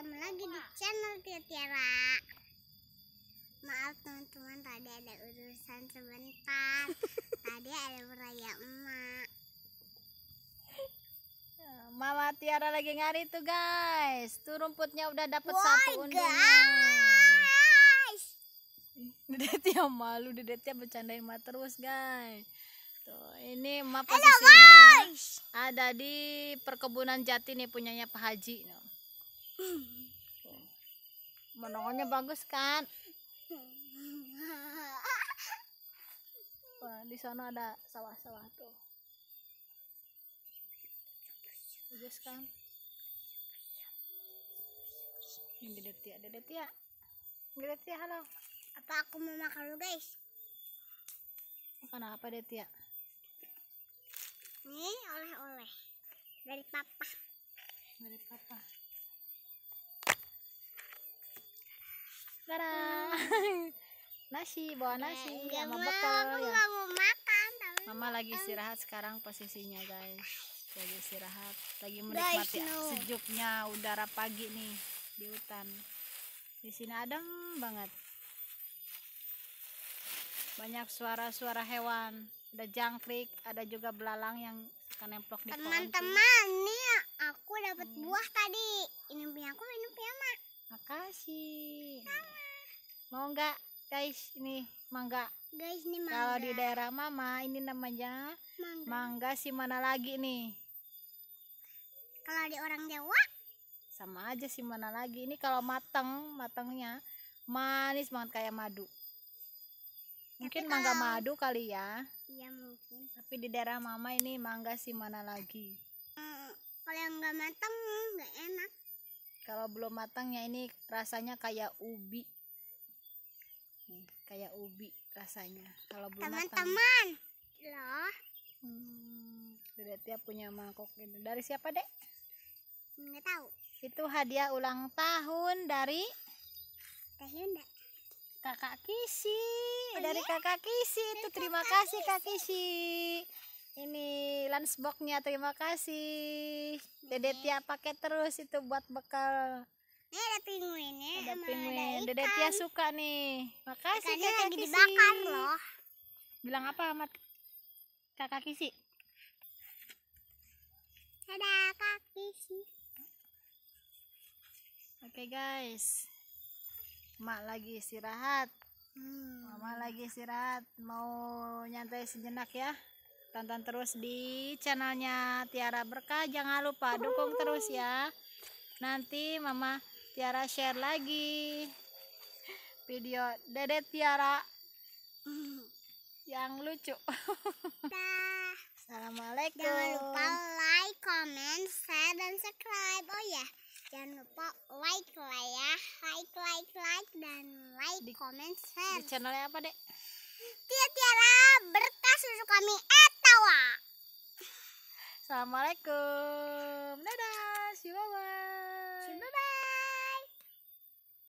ketemu lagi di channel Tiara maaf teman-teman tadi ada urusan sebentar tadi ada beraya emak Mama Tiara lagi ngari tuh guys tuh rumputnya udah dapet Woy, satu guys Dedetia malu Dedetia bercandain emak terus guys Tuh, ini map posisinya ada di perkebunan Jati nih punyanya Pak Haji. Noh menongolnya bagus kan? Wah, di sana ada sawah-sawah tuh. Bagus kan? Ini detia, tia, detia tia. halo. Apa aku mau makan lu, guys? Makan apa, Detia? ini oleh-oleh. Dari papa. Dari papa. sekarang nasi bawa iya, nasi Enggak iya, sama bekal aku ya mau makan mama lagi istirahat sekarang posisinya guys lagi istirahat lagi menikmati guys, sejuknya udara pagi nih di hutan di sini adem banget banyak suara-suara hewan ada jangkrik ada juga belalang yang akan nemplok di teman-teman nih aku dapat hmm. Iya. buah tadi ini punya aku ini punya mak makasih Sama mau nggak guys ini mangga guys ini mangga kalau di daerah mama ini namanya mangga, mangga si mana lagi nih kalau di orang jawa sama aja si mana lagi ini kalau mateng matengnya manis banget kayak madu mungkin kalau... mangga madu kali ya iya mungkin tapi di daerah mama ini mangga si mana lagi hmm, kalau nggak mateng nggak enak kalau belum matangnya ini rasanya kayak ubi nih kayak ubi rasanya kalau belum teman-teman loh hmm, berarti punya mangkok ini dari siapa dek nggak tahu itu hadiah ulang tahun dari Tehinda. kakak kisi oh, dari iya? kakak kisi itu dari terima kakak kasih kak kisi ini lunchboxnya terima kasih dede tiap pakai terus itu buat bekal ini ada pinguinnya ada pinguin ikan. Dede Tia suka nih. Makasih kakak lagi Kisi. dibakar loh. Bilang apa sama kakak Kisi? Ada kakak Kisi. Oke guys. Mak lagi istirahat. Hmm. Mama lagi istirahat. Mau nyantai sejenak ya. Tonton terus di channelnya Tiara Berkah. Jangan lupa dukung terus ya. Nanti Mama Tiara share lagi video Dede Tiara yang lucu. Assalamualaikum. Jangan lupa like, comment, share, dan subscribe. Oh ya, jangan lupa like lah ya. Like, like, like, dan like, di, comment, share. Di channelnya apa, Dek? Tia Tiara berkas susu kami etawa. Assalamualaikum. Dadah. See you. Bye-bye.